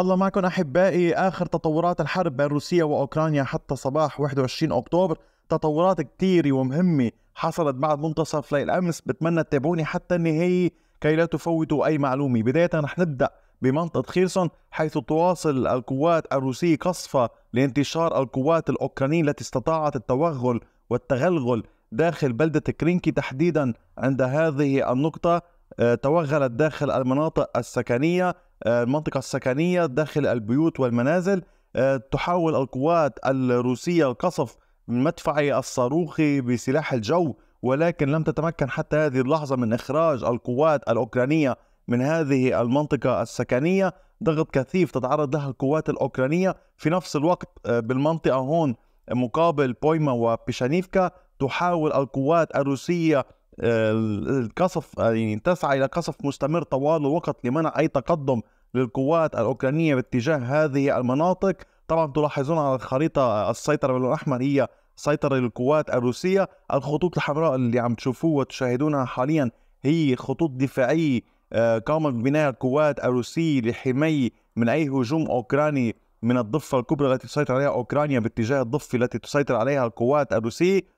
الله معكم احبائي اخر تطورات الحرب بين روسيا واوكرانيا حتى صباح 21 اكتوبر تطورات كثيره ومهمه حصلت بعد منتصف ليل امس بتمنى تتابعوني حتى النهايه كي لا تفوتوا اي معلومه بدايه رح نبدا بمنطقة خيرسون حيث تواصل القوات الروسية قصفها لانتشار القوات الأوكرانية التي استطاعت التوغل والتغلغل داخل بلدة كرينكي تحديدا عند هذه النقطة آه، توغلت داخل المناطق السكنية آه، المنطقة السكنية داخل البيوت والمنازل آه، تحاول القوات الروسية القصف من مدفعي الصاروخي بسلاح الجو ولكن لم تتمكن حتى هذه اللحظة من إخراج القوات الأوكرانية من هذه المنطقة السكنية ضغط كثيف تتعرض لها القوات الأوكرانية في نفس الوقت بالمنطقة هون مقابل بويما وبيشانيفكا تحاول القوات الروسية آه، القصف يعني تسعى إلى قصف مستمر طوال الوقت لمنع أي تقدم للقوات الأوكرانية باتجاه هذه المناطق طبعا تلاحظون على الخريطة السيطرة باللون الاحمر هي سيطرة للقوات الروسية الخطوط الحمراء اللي عم تشوفوها وتشاهدونها حاليا هي خطوط دفاعية آه، قامت بناء القوات الروسية لحمايه من أي هجوم أوكراني من الضفة الكبرى التي تسيطر عليها أوكرانيا باتجاه الضفة التي تسيطر عليها القوات الروسية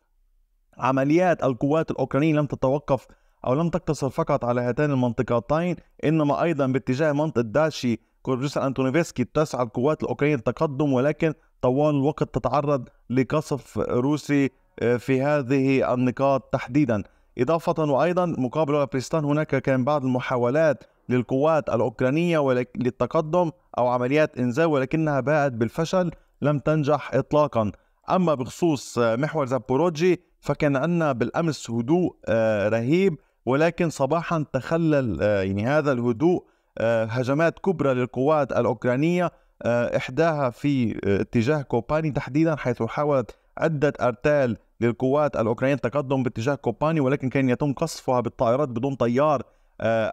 عمليات القوات الأوكرانية لم تتوقف أو لم تقتصر فقط على هاتين المنطقتين إنما أيضا باتجاه منطقة داشي كورجسا أنتونيفسكي تسعى القوات الأوكرانية للتقدم ولكن طوال الوقت تتعرض لقصف روسي آه، في هذه النقاط تحديدا إضافة وأيضا مقابل أوبرستان هناك كان بعض المحاولات للقوات الأوكرانية للتقدم أو عمليات إنزال ولكنها باءت بالفشل لم تنجح إطلاقا أما بخصوص آه، محور زابوروجي فكان عندنا بالأمس هدوء آه، رهيب ولكن صباحا تخلل آه، يعني هذا الهدوء هجمات كبرى للقوات الأوكرانية إحداها في اتجاه كوباني تحديدا حيث حاولت عدة أرتال للقوات الأوكرانية التقدم باتجاه كوباني ولكن كان يتم قصفها بالطائرات بدون طيار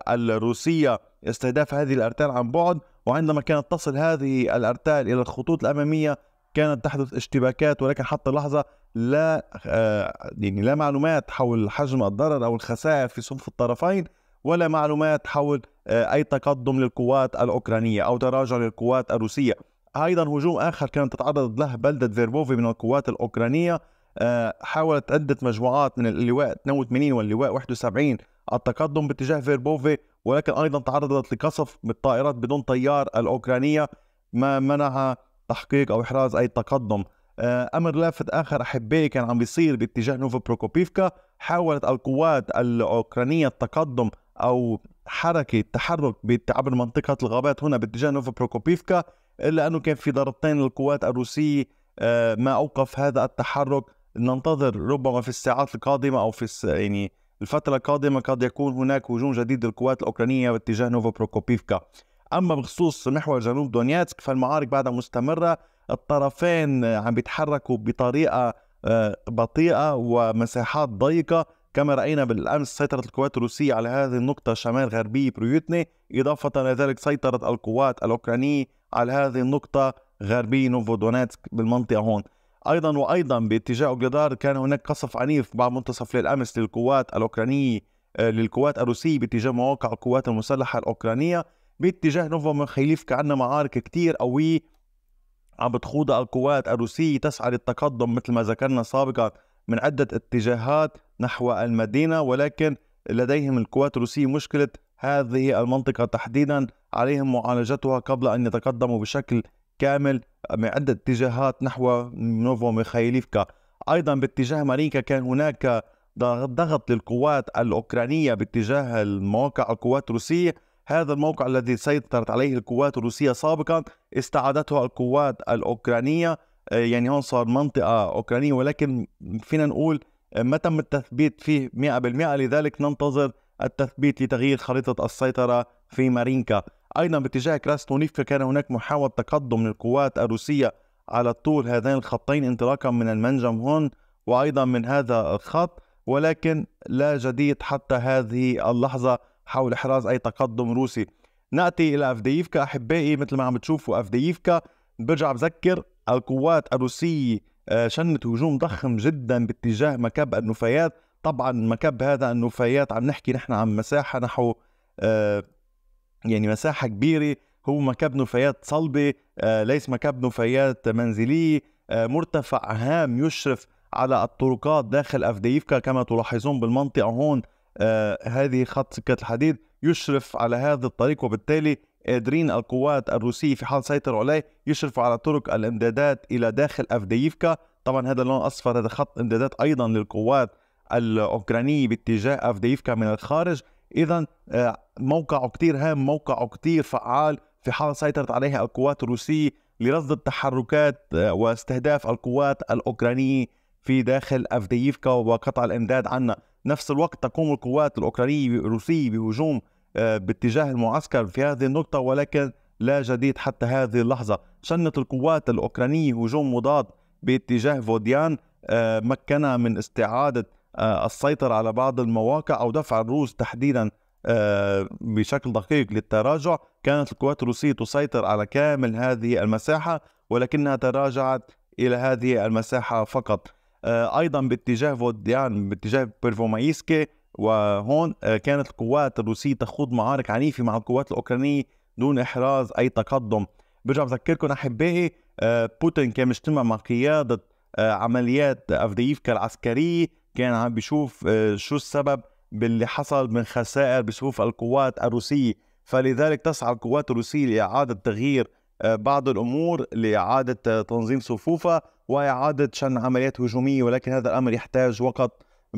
الروسية استهداف هذه الأرتال عن بعد وعندما كانت تصل هذه الأرتال إلى الخطوط الأمامية كانت تحدث اشتباكات ولكن حتى اللحظة لا آه، يعني لا معلومات حول حجم الضرر أو الخسائر في صنف الطرفين ولا معلومات حول آه، أي تقدم للقوات الأوكرانية أو تراجع للقوات الروسية أيضا هجوم آخر كانت تتعرض له بلدة فيربوفي من القوات الأوكرانية آه، حاولت عدة مجموعات من اللواء 82 واللواء 71 التقدم باتجاه فيربوفي ولكن أيضا تعرضت لقصف بالطائرات بدون طيار الأوكرانية ما منع تحقيق او احراز اي تقدم آه، امر لافت اخر احبائي كان عم بيصير باتجاه نوفا بروكوبيفكا حاولت القوات الاوكرانيه التقدم او حركه تحرك عبر منطقه الغابات هنا باتجاه نوفا بروكوبيفكا الا انه كان في ضربتين للقوات الروسيه آه، ما اوقف هذا التحرك ننتظر ربما في الساعات القادمه او في يعني الفترة القادمة قد يكون هناك هجوم جديد للقوات الأوكرانية باتجاه نوفا بروكوبيفكا أما بخصوص محور جنوب دونياتسك فالمعارك بعدها مستمرة الطرفين عم بيتحركوا بطريقة آه، بطيئة ومساحات ضيقة كما رأينا بالأمس سيطرة القوات الروسية على هذه النقطة شمال غربية بريوتني إضافة لذلك سيطرت القوات الأوكرانية على هذه النقطة غربية نوفودونيتسك بالمنطقة هون أيضا وأيضا باتجاه أوغلادار كان هناك قصف عنيف بعد منتصف ليل أمس للقوات الأوكرانية آه، للقوات الروسية باتجاه مواقع القوات المسلحة الأوكرانية باتجاه نوفا مخيليفكا عندنا معارك كتير قوية عم بتخوض القوات الروسية تسعى للتقدم مثل ما ذكرنا سابقا من عدة اتجاهات نحو المدينة ولكن لديهم القوات الروسية مشكلة هذه المنطقة تحديدا عليهم معالجتها قبل أن يتقدموا بشكل كامل من عدة اتجاهات نحو نوفو ميخايليفكا أيضا باتجاه مارينكا كان هناك ضغط للقوات الأوكرانية باتجاه المواقع القوات الروسية هذا الموقع الذي سيطرت عليه القوات الروسية سابقا استعادته القوات الأوكرانية آه، يعني هون صار منطقة أوكرانية ولكن فينا نقول آه، ما تم التثبيت فيه 100% لذلك ننتظر التثبيت لتغيير خريطة السيطرة في مارينكا أيضا باتجاه كراستونيفكا كان هناك محاولة تقدم للقوات الروسية على طول هذين الخطين انطلاقا من المنجم هون وأيضا من هذا الخط ولكن لا جديد حتى هذه اللحظة حول إحراز أي تقدم روسي نأتي إلى أفدييفكا أحبائي مثل ما عم تشوفوا أفدييفكا برجع بذكر القوات الروسية آه، شنت هجوم ضخم جدا باتجاه مكب النفايات طبعا مكب هذا النفايات عم نحكي نحن عن مساحة نحو آه، يعني مساحة كبيرة هو مكب نفايات صلبة آه، ليس مكب نفايات منزلية مرتفع هام يشرف على الطرقات داخل أفدييفكا كما تلاحظون بالمنطقة هون آه، هذه خط سكة الحديد يشرف على هذا الطريق وبالتالي قادرين القوات الروسية في حال سيطروا عليه يشرفوا على طرق الامدادات إلى داخل أفدييفكا طبعا هذا اللون الأصفر هذا خط امدادات أيضا للقوات الأوكرانية باتجاه أفدييفكا من الخارج إذا آه، موقعه كتير هام موقعه كتير فعال في حال سيطرت عليها القوات الروسية لرصد التحركات آه، واستهداف القوات الأوكرانية في داخل أفدييفكا وقطع الإمداد عنا نفس الوقت تقوم القوات الأوكرانية الروسية بهجوم آه، باتجاه المعسكر في هذه النقطة ولكن لا جديد حتى هذه اللحظة شنت القوات الأوكرانية هجوم مضاد باتجاه فوديان آه، مكنها من استعادة آه، السيطرة على بعض المواقع أو دفع الروس تحديدا بشكل دقيق للتراجع كانت القوات الروسية تسيطر على كامل هذه المساحة ولكنها تراجعت إلى هذه المساحة فقط آه، ايضا باتجاه فوديان يعني باتجاه بيرفومايسكي وهون آه، كانت القوات الروسيه تخوض معارك عنيفه مع القوات الاوكرانيه دون احراز اي تقدم برجع بذكركم احبائي آه، بوتين كان مجتمع مع قياده عمليات افدييفكا العسكريه كان عم بيشوف شو السبب باللي حصل من خسائر بصفوف القوات الروسيه فلذلك تسعى القوات الروسيه لاعاده تغيير بعض الامور لاعاده تنظيم صفوفها وإعادة شن عمليات هجومية ولكن هذا الأمر يحتاج وقت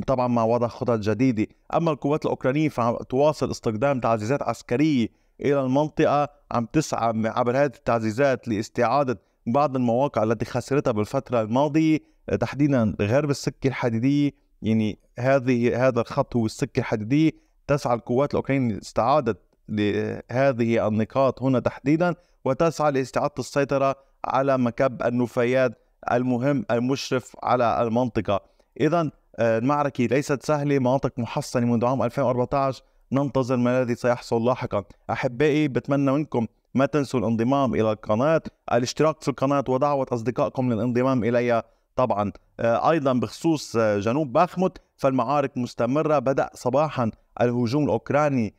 طبعا مع وضع خطط جديدة أما القوات الأوكرانية فتواصل استخدام تعزيزات عسكرية إلى المنطقة عم تسعى عبر هذه التعزيزات لاستعادة بعض المواقع التي خسرتها بالفترة الماضية تحديدا غرب السكة الحديدية يعني هذه هذا الخط هو السكة الحديدية تسعى القوات الأوكرانية لاستعادة لهذه النقاط هنا تحديدا وتسعى لاستعادة السيطرة على مكب النفايات المهم المشرف على المنطقة إذا آه، المعركة ليست سهلة مناطق محصنة منذ عام 2014 ننتظر ما الذي سيحصل لاحقا أحبائي بتمنى منكم ما تنسوا الانضمام إلى القناة الاشتراك في القناة ودعوة أصدقائكم للانضمام إليها طبعا آه، أيضا بخصوص آه، جنوب باخمت فالمعارك مستمرة بدأ صباحا الهجوم الأوكراني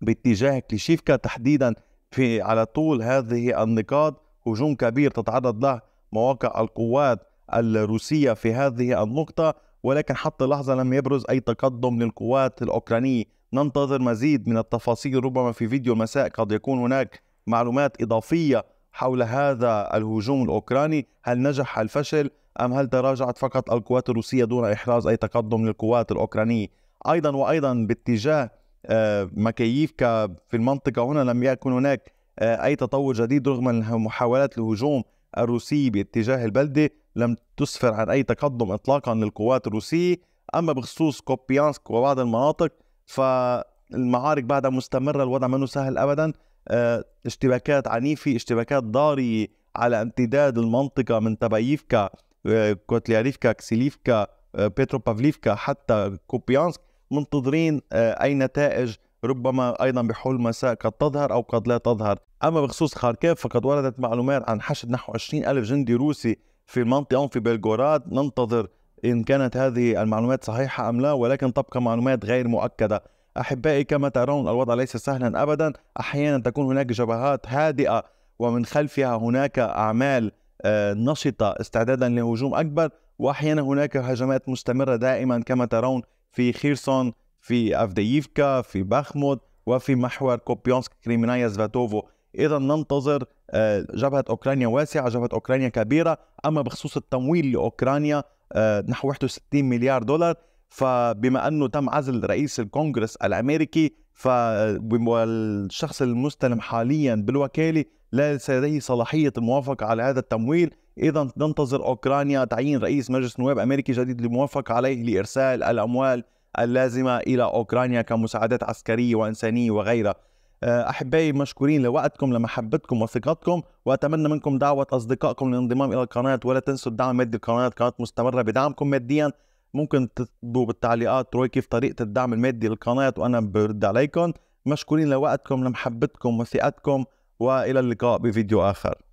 باتجاه كليشيفكا تحديدا في على طول هذه النقاط هجوم كبير تتعرض له مواقع القوات الروسية في هذه النقطة ولكن حتى اللحظة لم يبرز أي تقدم للقوات الأوكرانية ننتظر مزيد من التفاصيل ربما في فيديو المساء قد يكون هناك معلومات إضافية حول هذا الهجوم الأوكراني هل نجح هل فشل أم هل تراجعت فقط القوات الروسية دون إحراز أي تقدم للقوات الأوكرانية أيضا وأيضا باتجاه آه، مكييفكا في المنطقة هنا لم يكن هناك آه، أي تطور جديد رغم محاولات الهجوم الروسي باتجاه البلدة لم تسفر عن أي تقدم إطلاقا للقوات الروسية أما بخصوص كوبيانسك وبعض المناطق فالمعارك بعدها مستمرة الوضع منه سهل أبدا آه، اشتباكات عنيفة اشتباكات ضارية على امتداد المنطقة من تبايفكا آه، كوتلياريفكا كسيليفكا بيترو بافليفكا حتى كوبيانسك منتظرين أي نتائج ربما أيضا بحول مساء قد تظهر أو قد لا تظهر أما بخصوص خاركيف فقد وردت معلومات عن حشد نحو 20 ألف جندي روسي في المنطقة في بلغوراد ننتظر إن كانت هذه المعلومات صحيحة أم لا ولكن تبقى معلومات غير مؤكدة أحبائي كما ترون الوضع ليس سهلا أبدا أحيانا تكون هناك جبهات هادئة ومن خلفها هناك أعمال آه، نشطة استعدادا لهجوم أكبر وأحيانا هناك هجمات مستمرة دائما كما ترون في خيرسون في أفدييفكا في باخمود وفي محور كوبيونسك كريمينايا زفاتوفو إذا ننتظر آه، جبهة أوكرانيا واسعة جبهة أوكرانيا كبيرة أما بخصوص التمويل لأوكرانيا آه، نحو 61 مليار دولار فبما أنه تم عزل رئيس الكونغرس الأمريكي فالشخص المستلم حاليا بالوكالة ليس لديه صلاحية الموافقة على هذا التمويل إذا ننتظر أوكرانيا تعيين رئيس مجلس نواب أمريكي جديد للموافقه عليه لإرسال الأموال اللازمة إلى أوكرانيا كمساعدات عسكرية وإنسانية وغيرها آه، أحبائي مشكورين لوقتكم لمحبتكم وثقتكم وأتمنى منكم دعوة أصدقائكم للانضمام إلى القناة ولا تنسوا الدعم مادي القناة قناة مستمرة بدعمكم ماديا ممكن تكتبوا بالتعليقات تروي كيف طريقة الدعم المادي للقناة وأنا برد عليكم مشكورين لوقتكم لمحبتكم وثقتكم والى اللقاء بفيديو اخر